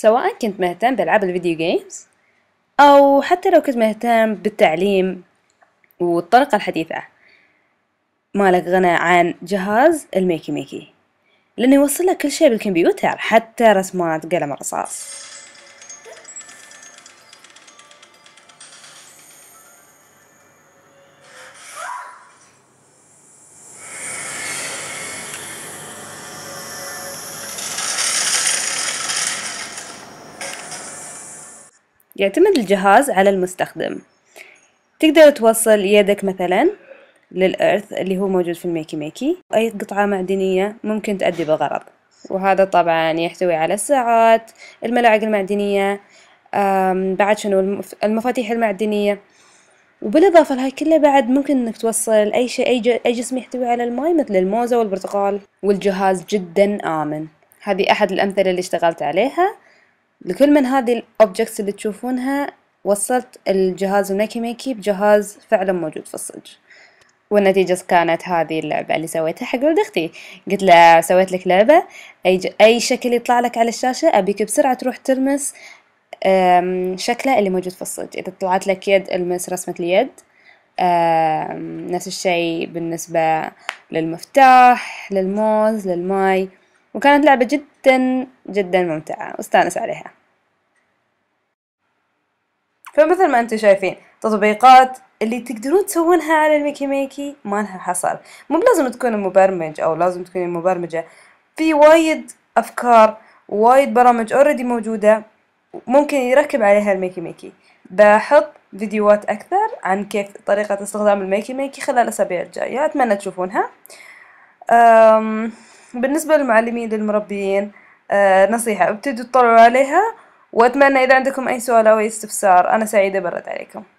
سواء كنت مهتم بألعاب الفيديو جيمز أو حتى لو كنت مهتم بالتعليم والطريقة الحديثة مالك غنى عن جهاز الميكي ميكي لأنه يوصل لك كل شيء بالكمبيوتر حتى رسمات قلم الرصاص يعتمد الجهاز على المستخدم تقدر توصل يدك مثلا للإرث اللي هو موجود في الميكي ميكي أي قطعة معدنية ممكن تؤدي بالغرض وهذا طبعا يحتوي على الساعات الملاعق المعدنية بعد شنو المفاتيح المعدنية وبالإضافة لهاي كلها بعد ممكن إنك توصل أي شيء أي جسم يحتوي على الماي مثل الموزة والبرتقال والجهاز جدا آمن هذه أحد الأمثلة اللي اشتغلت عليها لكل من هذه الأوبجكتس اللي تشوفونها وصلت الجهاز الميكي ميكي بجهاز فعلا موجود في الصج والنتيجة كانت هذه اللعبة اللي سويتها حق ولد أختي قلت له سويت لك لعبة أي, أي شكل يطلع لك على الشاشة أبيك بسرعة تروح تلمس شكله اللي موجود في الصج إذا طلعت لك يد المس رسمة اليد نفس الشيء بالنسبة للمفتاح للموز للماي وكانت لعبة جدا جدا ممتعة واستانس عليها فمثل ما انتم شايفين تطبيقات اللي تقدرون تسوونها على الميكي ميكي ما لها حصر مو بلازم تكون مبرمج او لازم تكون مبرمجة في وايد افكار وايد برامج اوريدي موجودة ممكن يركب عليها الميكي ميكي بحط فيديوهات اكثر عن كيف طريقة استخدام الميكي ميكي خلال الاسابيع الجاية اتمنى تشوفونها أم بالنسبة للمعلمين للمربيين آه، نصيحة ابتدوا تطلعوا عليها وأتمنى إذا عندكم أي سؤال أو أي استفسار أنا سعيدة برد عليكم